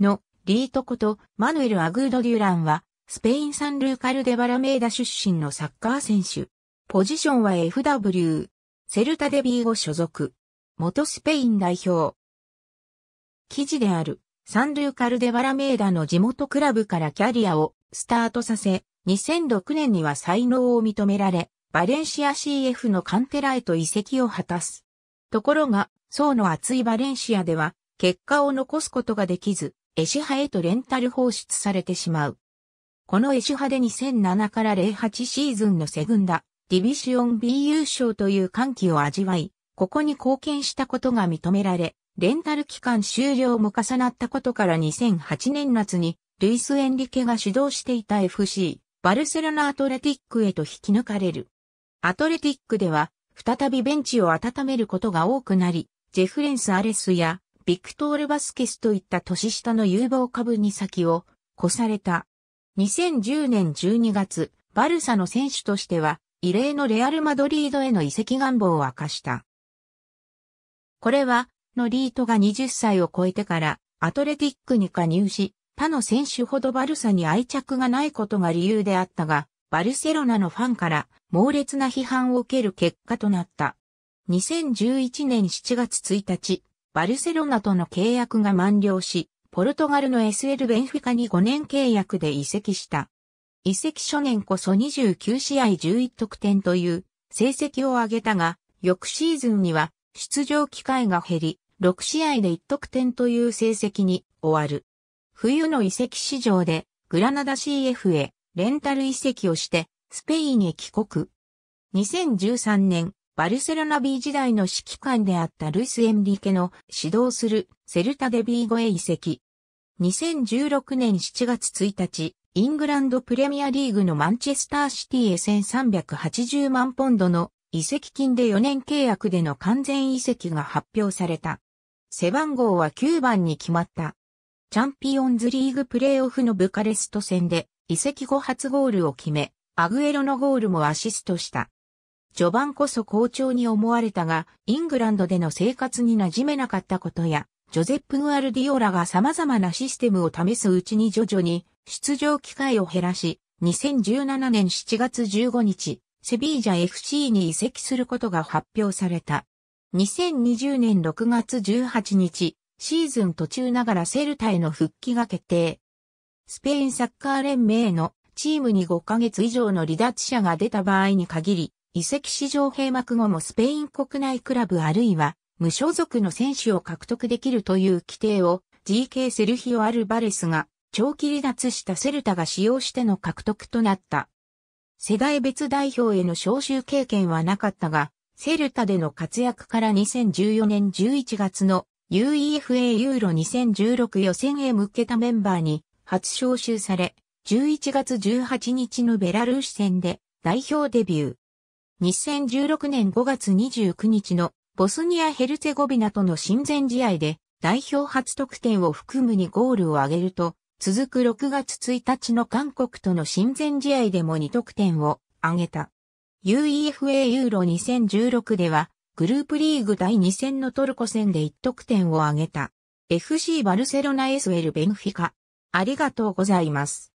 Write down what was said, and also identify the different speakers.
Speaker 1: のリートこと、マヌエル・アグード・デュランは、スペイン・サンルーカルデ・バラメーダ出身のサッカー選手。ポジションは FW。セルタ・デビーを所属。元スペイン代表。記事である、サンルーカルデ・バラメーダの地元クラブからキャリアをスタートさせ、2006年には才能を認められ、バレンシア CF のカンテラへと移籍を果たす。ところが、層の厚いバレンシアでは、結果を残すことができず、エシハへとレンタル放出されてしまう。このエシハで2007から08シーズンのセグンダ、ディビシオン B 優勝という歓喜を味わい、ここに貢献したことが認められ、レンタル期間終了も重なったことから2008年夏に、ルイス・エンリケが主導していた FC、バルセロナアトレティックへと引き抜かれる。アトレティックでは、再びベンチを温めることが多くなり、ジェフレンス・アレスやビクトール・バスケスといった年下の有望株に先を越された。2010年12月、バルサの選手としては、異例のレアル・マドリードへの移籍願望を明かした。これは、ノリートが20歳を超えてから、アトレティックに加入し、他の選手ほどバルサに愛着がないことが理由であったが、バルセロナのファンから猛烈な批判を受ける結果となった。2011年7月1日、バルセロナとの契約が満了し、ポルトガルの SL ベンフィカに5年契約で移籍した。移籍初年こそ29試合11得点という成績を上げたが、翌シーズンには出場機会が減り、6試合で1得点という成績に終わる。冬の移籍市場でグラナダ CF へレンタル移籍をしてスペインへ帰国。2013年バルセロナ B 時代の指揮官であったルイス・エンリケの指導するセルタデビーゴへ移籍。2016年7月1日、イングランドプレミアリーグのマンチェスターシティへ1380万ポンドの移籍金で4年契約での完全移籍が発表された。背番号は9番に決まった。チャンピオンズリーグプレイオフのブカレスト戦で移籍後初ゴールを決め、アグエロのゴールもアシストした。序盤こそ好調に思われたが、イングランドでの生活に馴染めなかったことや、ジョゼップ・グアルディオラが様々なシステムを試すうちに徐々に出場機会を減らし、2017年7月15日、セビージャ FC に移籍することが発表された。2020年6月18日、シーズン途中ながらセルタへの復帰が決定。スペインサッカー連盟のチームに5ヶ月以上の離脱者が出た場合に限り、移籍市場閉幕後もスペイン国内クラブあるいは無所属の選手を獲得できるという規定を GK セルヒオ・アルバレスが長期離脱したセルタが使用しての獲得となった。世代別代表への招集経験はなかったが、セルタでの活躍から2014年11月の UEFA ユーロ2016予選へ向けたメンバーに初招集され、11月18日のベラルーシ戦で代表デビュー。2016年5月29日のボスニア・ヘルツェゴビナとの親善試合で代表初得点を含むにゴールを挙げると、続く6月1日の韓国との親善試合でも2得点を挙げた。UEFA ユーロ2016では、グループリーグ第2戦のトルコ戦で1得点を挙げた。FC バルセロナ SL ベンフィカ。ありがとうございます。